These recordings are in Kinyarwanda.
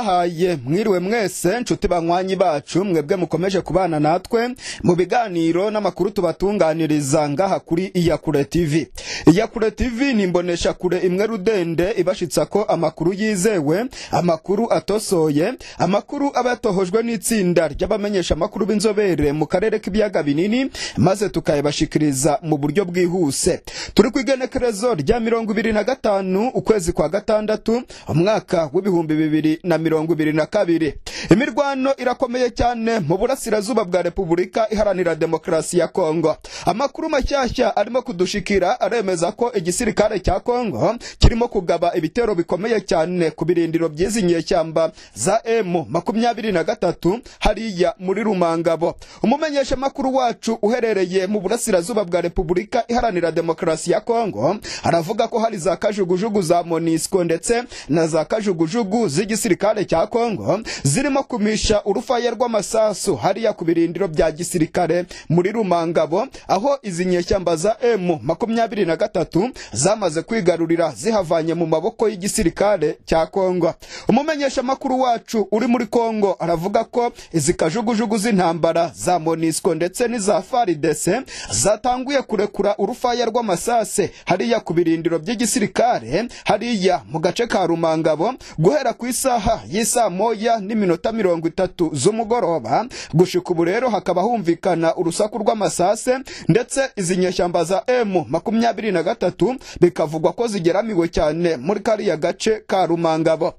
turabahaye mwiriwe mwese nshuti banywanyi bacu mwebwe mukomeje kubana natwe mu biganiro n'amakuru tubatunganiriza ngaha kuri iyakure tv iyakure tv ni imbonesha kure imwe rudende ibashitsa ko amakuru yizewe amakuru atosoye amakuru aba yatohojwe n'itsinda ry'abamenyesha amakuru b'inzobere mu karere k'ibiyaga binini maze tukayabashikiriza mu buryo bwihuse turi ku igenekerezo rya mirongo ibiri na gatanu ukwezi kwa gatandatu umwaka w'ibihumbi bibiri na mirongo mirongo ibiri na kabiri imirwano irakomeye cyane mu burasirazuba bwa repubulika iharanira demokarasi ya kongo amakuru mashyashya arimo kudushikira aremeza ko igisirikare cya kongo kirimo kugaba ibitero bikomeye cyane ku birindiro by'izi nyeshyamba za emu makumyabiri na gatatu hariya muri rumangabo umumenyeshamakuru wacu uherereye mu burasirazuba bwa repubulika iharanira demokarasi ya kongo aravuga ko hari za kajugujugu za monisco ndetse na za kajugujugu z'igisirikare gisirikare cya kongo zirimo kumisha urufaya rw'amasasu hariya ku birindiro bya gisirikare muri rumangabo aho izi nyeshyamba za m makumyabiri na gatatu zamaze kwigarurira zihavanye mu maboko y'igisirikare cya kongo umumenyeshamakuru wacu uri muri kongo aravuga ko izi kajugujugu z'intambara za monisco ndetse n'iza faridese zatanguye kurekura urufaya rw'amasase hariya ku birindiro by'igisirikare hariya mu gace ka rumangabo guhera ku isaha yisa moya n'iminota mirongo itatu z'umugoroba gushika ubu rero hakaba humvikana urusaku rw'amasase ndetse izi nyeshyamba za emu makumyabiri na gatatu bikavugwa ko zigeramiwe cyane muri kariya gace ka rumangabo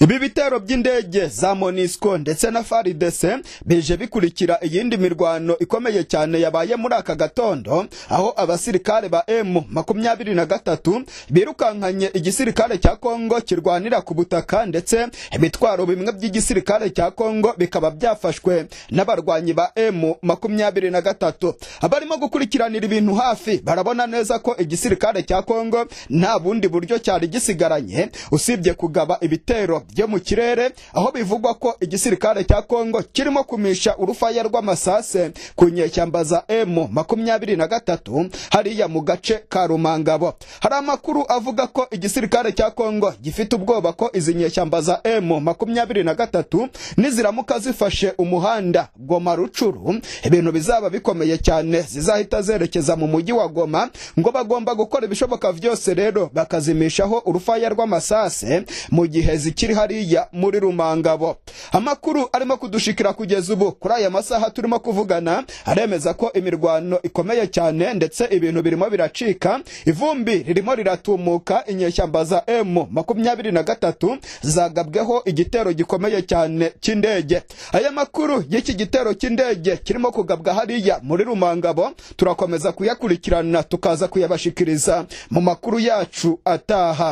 ibi bitero by'indege za monisco ndetse na faridese bije bikurikira iyindi mirwano ikomeye cyane yabaye muri aka gatondo aho abasirikare ba emu makumyabiri na gatatu birukankanye igisirikare cya Congo kirwanira ku butaka ndetse ibitwaro bimwe by'igisirikare cya kongo bikaba byafashwe n'abarwanyi ba emu makumyabiri na gatatu abarimo gukurikiranira ibintu hafi barabona neza ko igisirikare cya kongo nta bundi buryo cyari gisigaranye usibye kugaba ibitero byo mu kirere aho bivugwa ko igisirikare cya kongo kirimo kumisha urufaya rw'amasase ku nyeshyamba za emu makumyabiri na gatatu hariya mu gace ka rumangabo hari amakuru avuga ko igisirikare cya kongo gifite ubwoba ko izi nyeshyamba za emu emu makumyabiri na gatatu niziramuka zifashe umuhanda goma rucuru ibintu bizaba bikomeye cyane zizahita zerekeza mu mujyi wa goma ngo bagomba gukora ibishoboka byose rero bakazimishaho urufaya rw'amasase mu gihe zikiri hariya muri rumangabo amakuru arimo kudushikira kugeza ubu kuri aya masaha turimo kuvugana aremeza ko imirwano ikomeye cyane ndetse ibintu birimo biracika ivumbi ririmo riratumuka inyeshyamba za emu makumyabiri na gatatu zagabweho habayeho igitero gikomeye cyane cy'indege aya makuru y'iki gitero cy'indege kirimo kugabwa hariya muri rumangabo turakomeza kuyakurikirana tukaza kuyabashikiriza mu makuru yacu ataha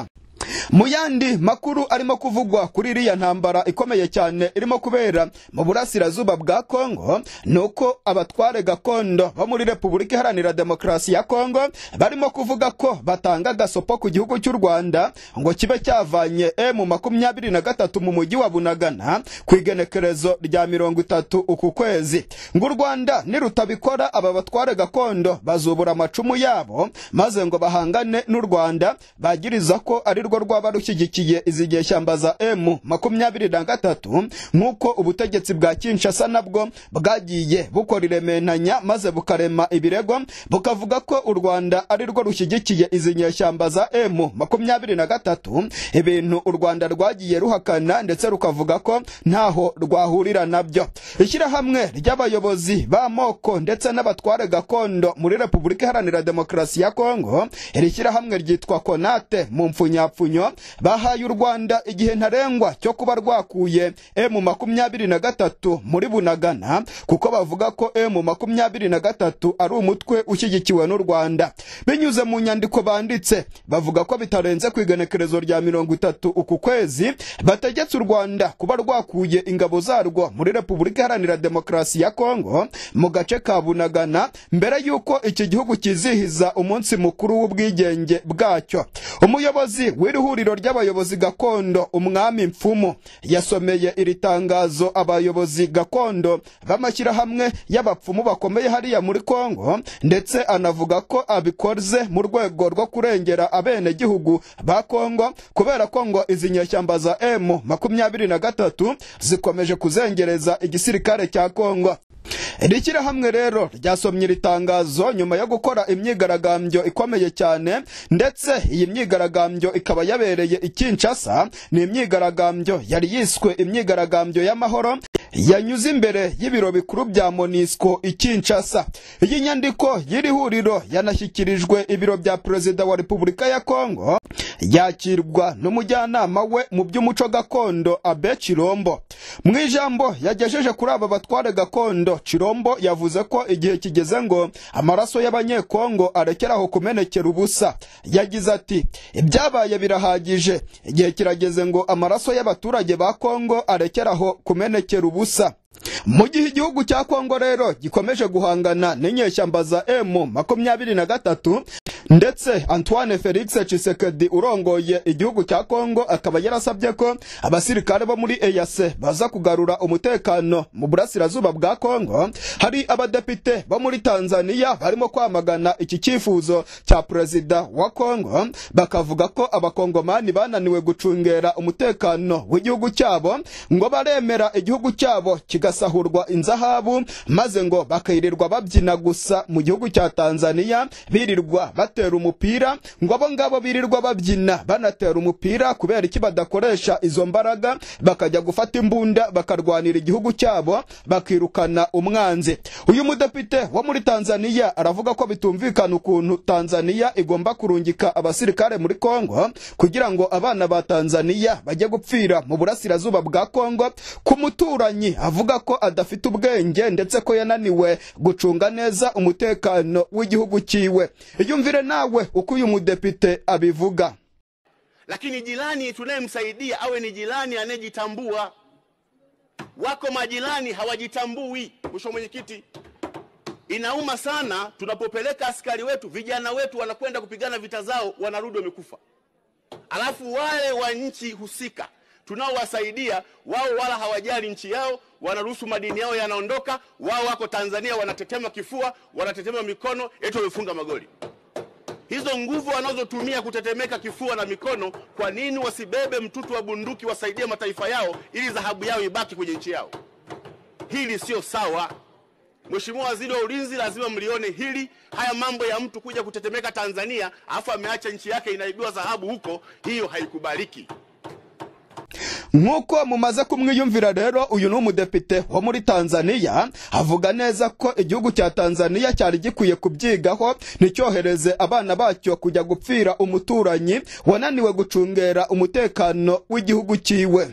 mu yandi makuru arimo kuvugwa kuri iriya ntambara ikomeye cyane irimo kubera mu burasirazuba bwa kongo ni uko abatware gakondo bo muri repubulika iharanira demokarasi ya kongo barimo kuvuga ko batanga agasopo ku gihugu cy'u rwanda ngo kibe cyavanye emu eh, makumyabiri na gatatu mu mujyi wa bunagana ku igenekerezo rya mirongo itatu uku kwezi ngo u rwanda nirutabikora aba batware gakondo bazubura amacumu yabo maze ngo bahangane n'u rwanda bagiriza ko ari rwo rukorwa barushyigikiye izinyeshyamba za emu makumyabiri na gatatu nk'uko ubutegetsi bwa Kinshasa nabwo bwagiye bukora iremenanya maze bukarema ibirego bukavuga ko u Rwanda ari rwo rushyigikiye izi nyeshyamba za emu makumyabiri na gatatu ibintu u Rwanda rwagiye ruhakana ndetse rukavuga ko ntaho rwahurira nabyo ishyirahamwe ry'abayobozi b'amoko ndetse n'abatware gakondo muri Repubulika Iharanira Demokarasi ya Kongo iri shyirahamwe ryitwa Konate mu mfunyapfunya kunywa bahaye u rwanda igihe ntarengwa cyo kuba rwakuye emu makumyabiri na gatatu muri bunagana kuko bavuga ko emu makumyabiri na gatatu ari umutwe ushyigikiwe n'u rwanda binyuze mu nyandiko banditse bavuga ko bitarenze ku igenekerezo rya mirongo itatu uku kwezi bategetse u rwanda kuba rwakuye ingabo zarwo muri repubulika iharanira demokarasi ya kongo mu gace ka bunagana mbere y'uko iki gihugu kizihiza umunsi mukuru w'ubwigenge bwacyo umuyobozi w'iri iri ry'abayobozi gakondo umwami mfumo yasomeye iri tangazo abayobozi gakondo b'amashyirahamwe y'abapfumu bakomeye hariya muri kongo ndetse anavuga ko abikoze mu rwego rwo kurengera abenegihugu ba kongo kubera ko ngo izi nyeshyamba za emu makumyabiri na gatatu zikomeje kuzengereza igisirikare cya kongo iri shyirahamwe rero ryasomye iri tangazo nyuma yo gukora imyigaragambyo ikomeye cyane ndetse iyi myigaragambyo ikaba yabereye i kinshasa ni imyigaragambyo yari yiswe imyigaragambyo y'amahoro yanyuze imbere y'ibiro bikuru bya monisco i iyi nyandiko y'iri huriro yanashyikirijwe ibiro bya perezida wa repubulika ya kongo yakirwa n'umujyanama we mu by'umuco gakondo abe kirombo mu ijambo yagejeje kuri aba batware gakondo kirombo yavuze ko igihe kigeze ngo amaraso y'abanyekongo arekera kumenekera ubusa yagize ati ibyabaye birahagije igihe kirageze ngo amaraso y'abaturage ba kongo arekera kumenekera ubusa Musa mu gihe igihugu cya kongo rero gikomeje guhangana n'inyeshyamba za emu makumyabiri na gatatu ndetse antoine felix cisekedi urongoye igihugu cya kongo akaba yarasabye ko abasirikare bo muri eyase baza kugarura umutekano mu burasirazuba bwa kongo hari abadepite bo muri tanzania barimo kwamagana iki cyifuzo cya perezida wa kongo bakavuga ko abakongomani bananiwe gucungera umutekano w'igihugu cyabo ngo baremera igihugu cyabo kigasahurwa inzahabu maze ngo bakayirirwa babyina gusa mu gihugu cya Tanzania birirwa batera umupira ngo abo ngabo birirwa babyina banatera umupira kubera iki badakoresha izo mbaraga bakajya gufata imbunda bakarwanira igihugu cyabo bakirukana umwanzi uyu mudepite wo muri Tanzania aravuga ko bitumvikana ukuntu Tanzania igomba kurungika abasirikare muri Congo kugira ngo abana ba Tanzania bajye gupfira mu burasirazuba bwa Congo ku muturanyi avuga avuga ko adafite ubwenge ndetse ko yananiwe gucunga neza umutekano w'igihugu kiwe yumvire nawe uko uyu mudepite abivuga lakini jirani tunayemsaidia awe ni jirani anayejitambua. Wako majirani hawajitambui. mwisho Mwenyekiti, inauma sana tunapopeleka askari wetu, vijana wetu wanakwenda kupigana vita zao, wanarudi wamekufa, alafu wale wa nchi husika tunaowasaidia wao wala hawajali nchi yao, wanaruhusu madini yao yanaondoka. Wao wako Tanzania wanatetema kifua, wanatetema mikono, eti wamefunga magoli. Hizo nguvu wanazotumia kutetemeka kifua na mikono, kwa nini wasibebe mtutu wa bunduki wasaidie mataifa yao ili dhahabu yao ibaki kwenye nchi yao? Hili sio sawa. Mheshimiwa Waziri wa Ulinzi, lazima mlione hili. Haya mambo ya mtu kuja kutetemeka Tanzania alafu ameacha nchi yake inaibiwa dhahabu huko, hiyo haikubaliki. nk'uko mumaze kumwiyumvira rero uyu ni umudepite wo muri Tanzania avuga neza ko igihugu cya Tanzania cyari gikwiye kubyigaho nticyohereze abana bacyo kujya gupfira umuturanyi wananiwe gucungera umutekano w'igihugu cyiwe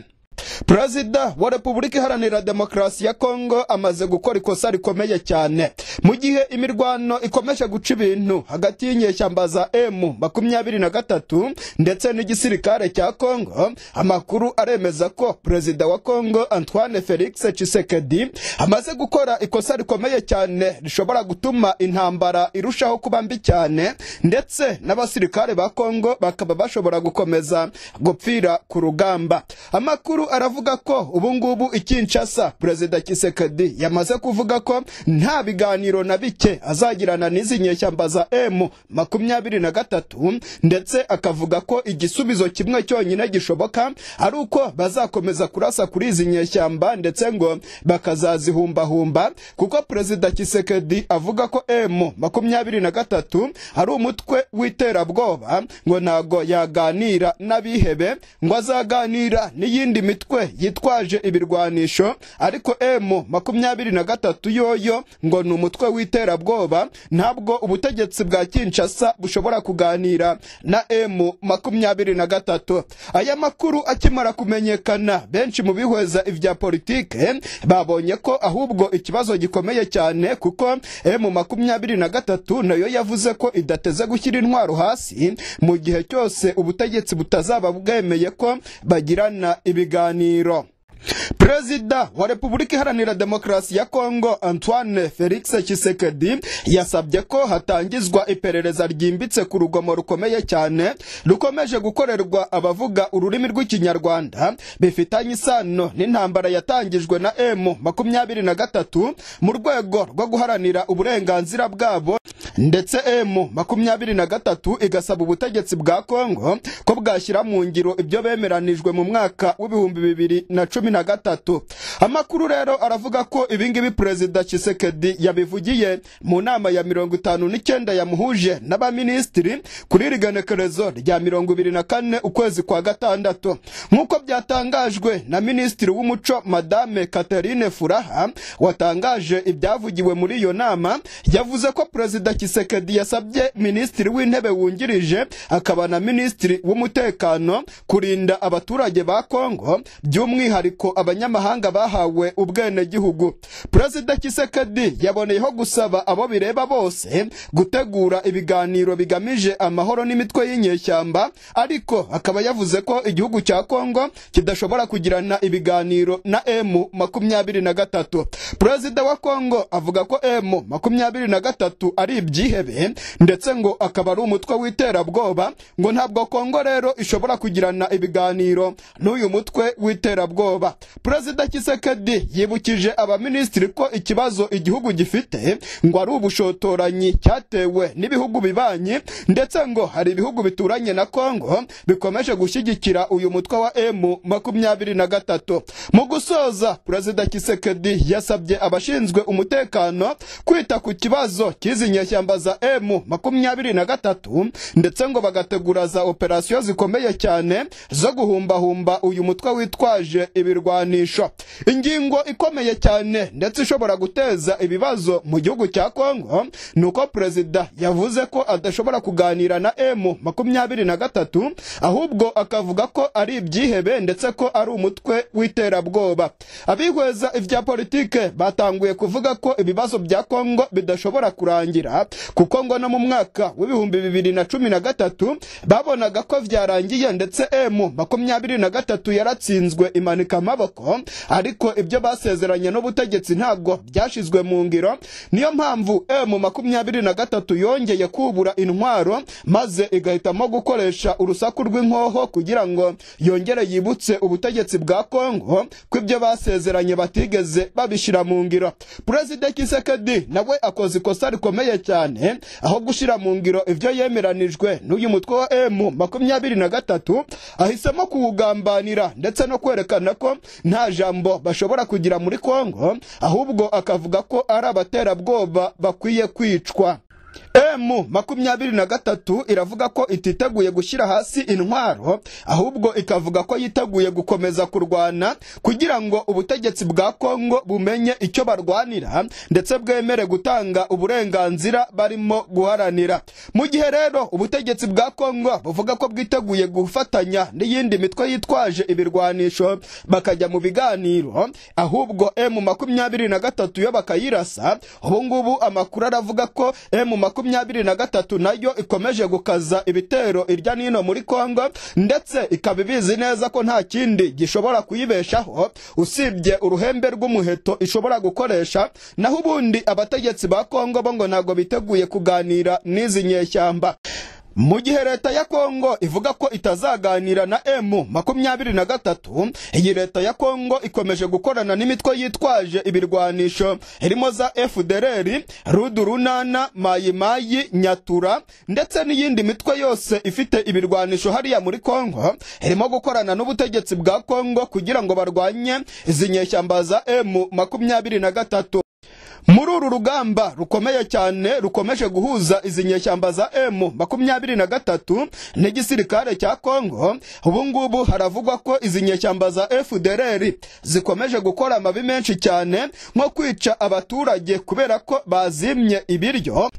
perezida wa repubulika iharanira demokarasi ya kongo amaze gukora ikosa rikomeye cyane mu gihe imirwano ikomeje guca ibintu hagati y'inyeshyamba za emu makumyabiri na gatatu ndetse n'igisirikare cya kongo amakuru aremeza ko perezida wa kongo antoine felix cisekedi amaze gukora ikosa rikomeye cyane rishobora gutuma intambara irushaho kuba mbi cyane ndetse n'abasirikare ba kongo bakaba bashobora gukomeza gupfira ku rugamba amakuru aravuga ko ubungubu ngubu Kinshasa Perezida Kisekedi yamaze kuvuga ko nta biganiro na bike azagirana n'izi nyeshyamba za M makumyabiri na gatatu ndetse akavuga ko igisubizo kimwe cyonyine gishoboka ari uko bazakomeza kurasa kuri izi nyeshyamba ndetse ngo bakazazihumbahumba kuko Perezida Kisekedi avuga ko emu makumyabiri na gatatu ari umutwe w'iterabwoba ngo ntago yaganira n'abihebe ngo azaganira n'iyindi mitwe yitwaje ibirwanisho ariko emu makumyabiri na gatatu yoyo ngo ni umutwe w'iterabwoba ntabwo ubutegetsi bwa kinshasa bushobora kuganira na emu makumyabiri na gatatu aya makuru akimara kumenyekana benshi mu bihweza ibya politike babonye ko ahubwo ikibazo gikomeye cyane kuko emu makumyabiri na gatatu nayo yavuze ko idateze gushyira intwaro hasi mu gihe cyose ubutegetsi butazaba bwemeye ko bagirana ibiganiro perezida wa repubulika iharanira demokarasi ya kongo antoine felix Tshisekedi yasabye ko hatangizwa iperereza ryimbitse ku rugomo rukomeye cyane rukomeje gukorerwa abavuga ururimi rw'ikinyarwanda bifitanye isano n'intambara yatangijwe na m makumyabiri na gatatu mu rwego rwo guharanira uburenganzira bwabo ndetse m makumyabiri na gatatu igasaba ubutegetsi bwa kongo ko bwashyira mu ngiro ibyo bemeranijwe mu mwaka w'ibihumbi bibiri na cumi na gatatu gatatu amakuru rero aravuga ko ibingibi perezida kisekedi yabivugiye mu nama ya mirongo itanu n'icyenda yamuhuje n'abaminisitiri kuri rigenekerezo rya mirongo ibiri na kane ukwezi kwa gatandatu nk'uko byatangajwe na minisitiri w'umuco madame Catherine Furaha watangaje ibyavugiwe muri iyo nama yavuze ko perezida Kisekedi yasabye minisitiri w'intebe wungirije akaba na minisitiri w'umutekano kurinda abaturage ba Kongo by'umwihariko abanya abanyamahanga bahawe ubwenegihugu perezida kisekedi yaboneyeho gusaba abo bireba bose gutegura ibiganiro bigamije amahoro n'imitwe y'inyeshyamba ariko akaba yavuze ko igihugu cya kongo kidashobora kugirana ibiganiro na emu makumyabiri na gatatu perezida wa kongo avuga ko emu makumyabiri na gatatu ari ibyihebe ndetse ngo akaba ari umutwe w'iterabwoba ngo ntabwo kongo rero ishobora kugirana ibiganiro n'uyu mutwe w'iterabwoba perezida kisekedi yibukije abaminisitiri ko ikibazo igihugu gifite ngo ari ubushotoranyi cyatewe n'ibihugu bibanyi ndetse ngo hari ibihugu bituranye na kongo bikomeje gushyigikira uyu mutwe wa emu makumyabiri na gatatu mu gusoza perezida kisekedi yasabye abashinzwe umutekano kwita ku kibazo cy'izi nyeshyamba za emu makumyabiri na gatatu ndetse ngo bagategura za operasiyo zikomeye cyane zo guhumbahumba uyu mutwe witwaje ibirwanisho kwipimisha ingingo ikomeye cyane ndetse ishobora guteza ibibazo mu gihugu cya kongo ni uko perezida yavuze ko adashobora kuganira na emu makumyabiri na gatatu ahubwo akavuga ko ari ibyihebe ndetse ko ari umutwe w'iterabwoba abihweza ibya politiki batanguye kuvuga ko ibibazo bya kongo bidashobora kurangira kuko ngo no mu mwaka w'ibihumbi bibiri na cumi na gatatu babonaga ko byarangiye ndetse emu makumyabiri na gatatu yaratsinzwe imanika amaboko ariko ibyo basezeranye n'ubutegetsi ntabwo byashyizwe mu ngiro niyo mpamvu emu makumyabiri na gatatu yongeye kubura intwaro maze igahitamo gukoresha urusaku rw'inkoho kugira ngo yongere yibutse ubutegetsi bwa kongo ko ibyo basezeranye batigeze babishyira mu ngiro perezida kisekedi nawe akoze ikosa rikomeye cyane aho gushyira mu ngiro ibyo yemeranijwe n'uyu mutwe wa emu makumyabiri na gatatu ahisemo kuwugambanira ndetse no kwerekana ko nta nta jambo bashobora kugira muri Kongo ahubwo akavuga ko ari abaterabwoba bakwiye kwicwa emu makumyabiri na gatatu iravuga ko ititeguye gushyira hasi intwaro ahubwo ikavuga ko yiteguye gukomeza kurwana kugira ngo ubutegetsi bwa kongo bumenye icyo barwanira ndetse bwemere gutanga uburenganzira barimo guharanira mu gihe rero ubutegetsi bwa kongo buvuga ko bwiteguye gufatanya n'iyindi mitwe yitwaje ibirwanisho bakajya mu biganiro ahubwo emu makumyabiri na gatatu yo bakayirasa ubungubu amakuru aravuga ko emu makumyabiri na gatatu nayo ikomeje gukaza ibitero irya n'ino muri Kongo ndetse ikaba ibizi neza ko nta kindi gishobora kuyibeshaho usibye uruhembe rw'umuheto ishobora gukoresha naho ubundi abategetsi ba Kongo bo ngo ntabwo biteguye kuganira n'izi nyeshyamba mu gihe leta ya kongo ivuga ko itazaganira na emu makumyabiri na gatatu iyi leta ya kongo ikomeje gukorana n'imitwe yitwaje ibirwanisho irimo za efudereri rudu runana mayimayi nyatura ndetse n'iyindi mitwe yose ifite ibirwanisho hariya muri kongo irimo gukorana n'ubutegetsi bwa kongo kugira ngo barwanye izi nyeshyamba za emu makumyabiri na gatatu muri uru rugamba rukomeye cyane rukomeje guhuza izi nyeshyamba za M makumyabiri na gatatu n'igisirikare cya Kongo ubungubu haravugwa ko izi nyeshyamba za FDLR zikomeje gukora amabi menshi cyane nko kwica abaturage kubera ko bazimye ibiryo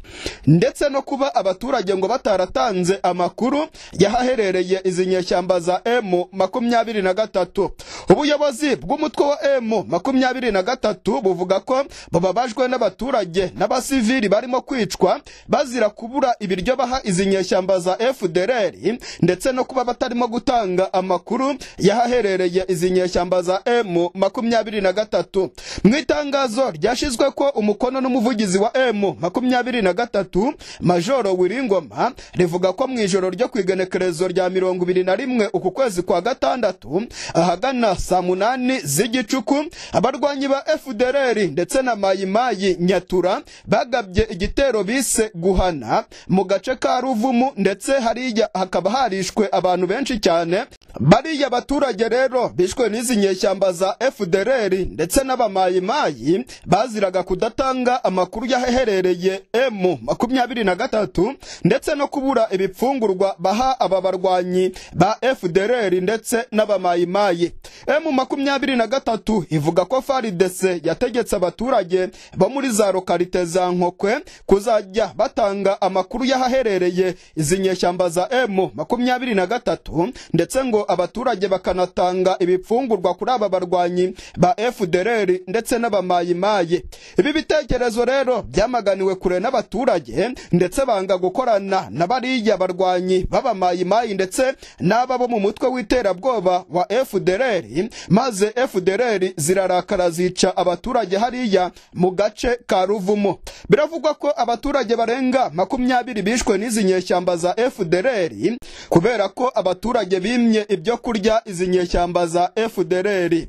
ndetse no kuba abaturage ngo bataratanze amakuru y'ahaherereye izi nyeshyamba za emu makumyabiri na gatatu ubuyobozi bw'umutwe wa emu makumyabiri na gatatu buvuga ko bubabajwe bishwe n'abaturage n'abasivili barimo kwicwa bazira kubura ibiryo baha izi nyeshyamba za FDLR ndetse no kuba batarimo gutanga amakuru yahaherereye izi nyeshyamba za M makumyabiri na gatatu mu itangazo ryashyizwe ko umukono n'umuvugizi wa M makumyabiri na gatatu Majoro Wiringoma rivuga ko mu ijoro ryo ku igenekerezo rya mirongo ibiri na rimwe uku kwezi kwa gatandatu ahagana saa munani z'igicuku abarwanyi ba FDLR ndetse na Mayimana mayi nyatura bagabye igitero bise guhana mu gace ka ruvumu ndetse hariya hakaba harishwe abantu benshi cyane bariya baturage rero bishwe n'izi nyeshyamba za FDLR ndetse n'abamayimayi baziraga kudatanga amakuru y'aheherereye M makumyabiri na gatatu ndetse no kubura ibipfungurwa baha aba barwanyi ba FDLR ndetse n'abamayimayi M makumyabiri na gatatu ivuga ko FARDC yategetse abaturage bo muri za lokalite za nkokwe kuzajya batanga amakuru y'ahaherereye izi nyeshyamba za emu makumyabiri na gatatu ndetse ngo abaturage bakanatanga ibifungurwa kuri aba barwanyi ba efudereri ndetse n'abamayimayi ibi bitekerezo rero byamaganiwe kure n'abaturage ndetse banga gukorana na bariya barwanyi b'abamayimayi ndetse n'aba bo mu mutwe w'iterabwoba wa efudereri maze efudereri zirarakara zica abaturage hariya mu gace ka ruvumo biravugwa ko abaturage barenga makumyabiri bishwe n'izi nyeshyamba za efudereri kubera ko abaturage bimye ibyo kurya izi nyeshyamba za efudereri